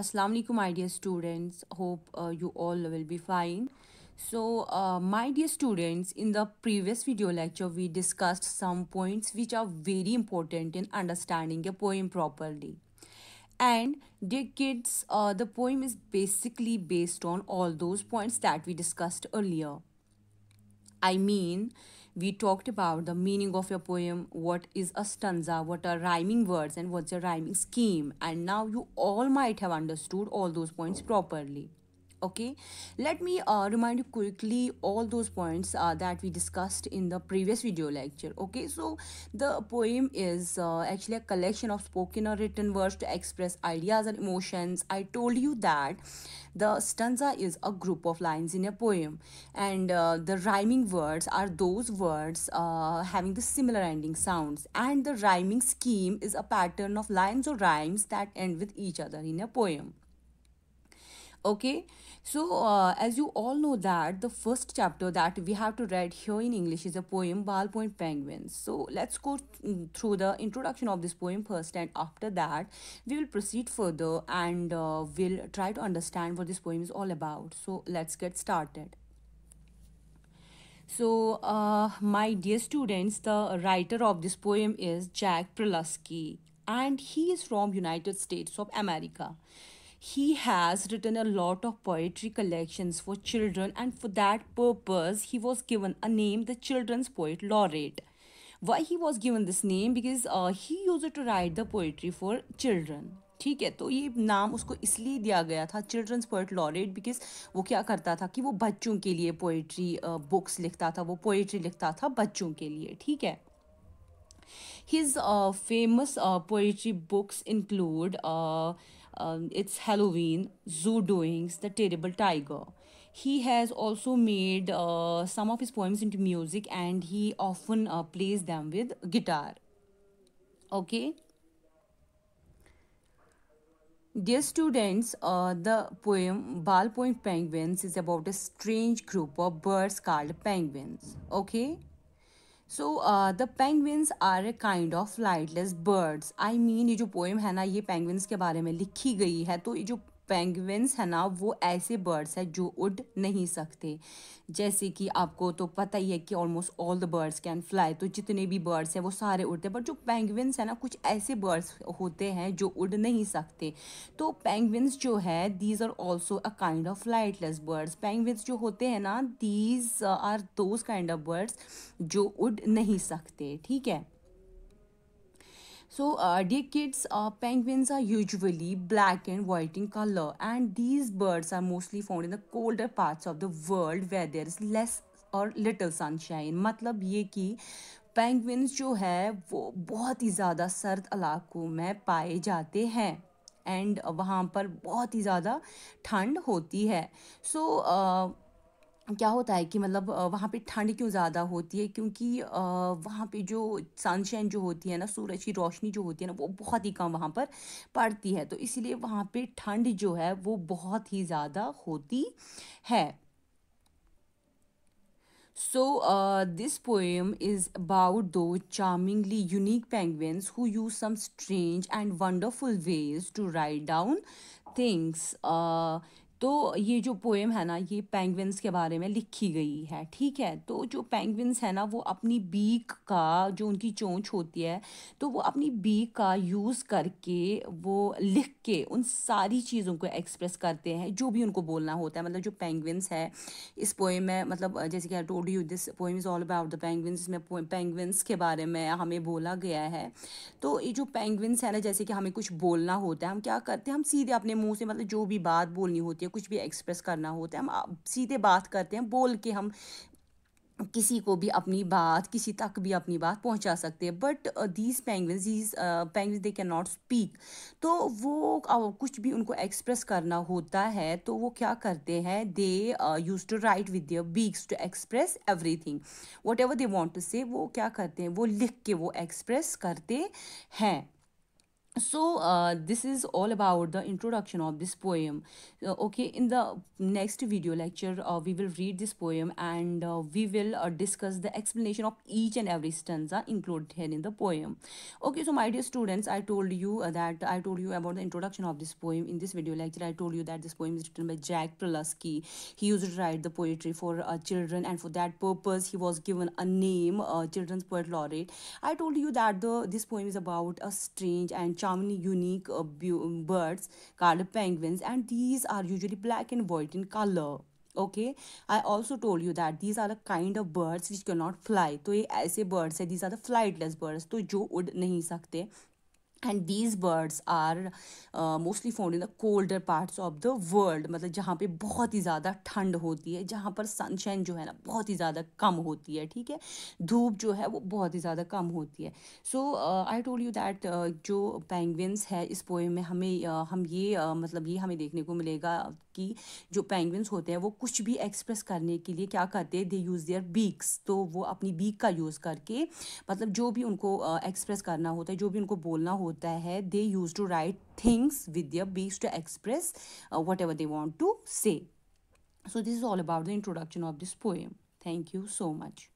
assalamu alaikum my dear students hope uh, you all will be fine so uh, my dear students in the previous video lecture we discussed some points which are very important in understanding a poem properly and dear kids uh, the poem is basically based on all those points that we discussed earlier i mean we talked about the meaning of your poem, what is a stanza, what are rhyming words, and what's your rhyming scheme. And now you all might have understood all those points properly okay let me uh, remind you quickly all those points uh, that we discussed in the previous video lecture okay so the poem is uh, actually a collection of spoken or written words to express ideas and emotions i told you that the stanza is a group of lines in a poem and uh, the rhyming words are those words uh, having the similar ending sounds and the rhyming scheme is a pattern of lines or rhymes that end with each other in a poem okay so uh, as you all know that the first chapter that we have to read here in english is a poem ballpoint penguins so let's go th mm, through the introduction of this poem first and after that we will proceed further and uh, we'll try to understand what this poem is all about so let's get started so uh, my dear students the writer of this poem is jack prelusky and he is from united states of america he has written a lot of poetry collections for children and for that purpose he was given a name the children's poet laureate why he was given this name because uh, he used to write the poetry for children ठीक है तो ये नाम उसको इसलिए दिया गया था चिल्ड्रंस पोइट लॉरेट बिकॉज वो क्या करता था कि वो बच्चों के लिए पोइट्री बुक्स लिखता था वो पोइट्री लिखता था बच्चों के लिए ठीक है his famous poetry books include um, it's Halloween, Zoo Doings, The Terrible Tiger. He has also made uh, some of his poems into music and he often uh, plays them with guitar. Okay. Dear students, uh, the poem Ball Point Penguins is about a strange group of birds called penguins. Okay. So the penguins are a kind of flightless birds I mean ये जो poem है ना ये penguins के बारे में लिखी गई है तो ये जो पेंगविन्स है ना वो ऐसे बर्ड्स हैं जो उड़ नहीं सकते जैसे कि आपको तो पता ही है कि almost all the birds can fly तो जितने भी बर्ड्स हैं वो सारे उड़ते हैं बट जो पेंगविन्स हैं ना कुछ ऐसे बर्ड्स होते हैं जो उड़ नहीं सकते तो पेंगविन्स जो है these are also a kind of flightless birds penguins जो होते हैं ना these are those kind of birds जो उड़ नहीं सकते ठीक है So uh, decades uh, penguins are usually black and white in color and these birds are mostly found in the colder parts of the world where there is less और little sunshine मतलब ये कि penguins जो है वो बहुत ही ज़्यादा सर्द इलाकों में पाए जाते हैं एंड वहाँ पर बहुत ही ज़्यादा ठंड होती है सो so, uh, क्या होता है कि मतलब वहाँ पे ठंड क्यों ज़्यादा होती है क्योंकि वहाँ पे जो सनशाइन जो होती है ना सूरज की रोशनी जो होती है ना वो बहुत ही कम वहाँ पर पड़ती है तो इसलिए वहाँ पे ठंड जो है वो बहुत ही ज़्यादा होती है so this poem is about two charmingly unique penguins who use some strange and wonderful ways to write down things तो ये जो पोएम है ना ये पेंगविन्स के बारे में लिखी गई है ठीक है तो जो पेंगविन्स है ना वो अपनी बीक का जो उनकी चोंच होती है तो वो अपनी बीक का यूज़ करके वो लिख के उन सारी चीज़ों को एक्सप्रेस करते हैं जो भी उनको बोलना होता है मतलब जो पेंगविन्स है इस पोएम में मतलब जैसे कि I told you this poem is all about the penguins इसमें पेंगविन्स के बारे में हमें बोला गया है तो ये जो पेंगविन्स है ना जैसे कि हमें कुछ बोलना होता है हम क्या करते हैं हम सीधे अपने मुँह से मतलब जो भी बात बोलनी होती है होती है कुछ भी एक्सप्रेस करना होता है हम सीधे बात करते हैं बोल के हम किसी को भी अपनी बात किसी तक भी अपनी बात पहुंचा सकते हैं but these penguin these penguin they can not speak तो वो uh, कुछ भी उनको एक्सप्रेस करना होता है तो वो क्या करते हैं they use to write with their beaks to express thing whatever they want to say वो क्या करते हैं वो लिख के वो एक्सप्रेस करते हैं so uh, this is all about the introduction of this poem uh, okay in the next video lecture uh, we will read this poem and uh, we will uh, discuss the explanation of each and every stanza included here in the poem okay so my dear students i told you uh, that i told you about the introduction of this poem in this video lecture i told you that this poem is written by jack prelusky he used to write the poetry for children and for that purpose he was given a name children's poet laureate i told you that the this poem is about a strange and many unique uh, birds called penguins and these are usually black and white in color okay i also told you that these are a kind of birds which cannot fly so these are the flightless birds so jo ud nahi sakte and these birds are mostly found in the colder parts of the world मतलब जहाँ पे बहुत ही ज़्यादा ठंड होती है जहाँ पर सनशाइन जो है ना बहुत ही ज़्यादा कम होती है ठीक है धूप जो है वो बहुत ही ज़्यादा कम होती है so I told you that जो पेंगविन्स है इस पोएम में हमें uh, हम ये uh, मतलब ये हमें देखने को मिलेगा कि जो पेंगविन्स होते हैं वो कुछ भी एक्सप्रेस करने के लिए क्या करते हैं दे यूज़ देयर बीक्स तो वो अपनी बीक का यूज़ करके मतलब जो भी उनको एक्सप्रेस uh, करना होता है जो भी उनको बोलना होता होता है they use to write things with their beaks to express whatever they want to say so this is all about the introduction of this poem thank you so much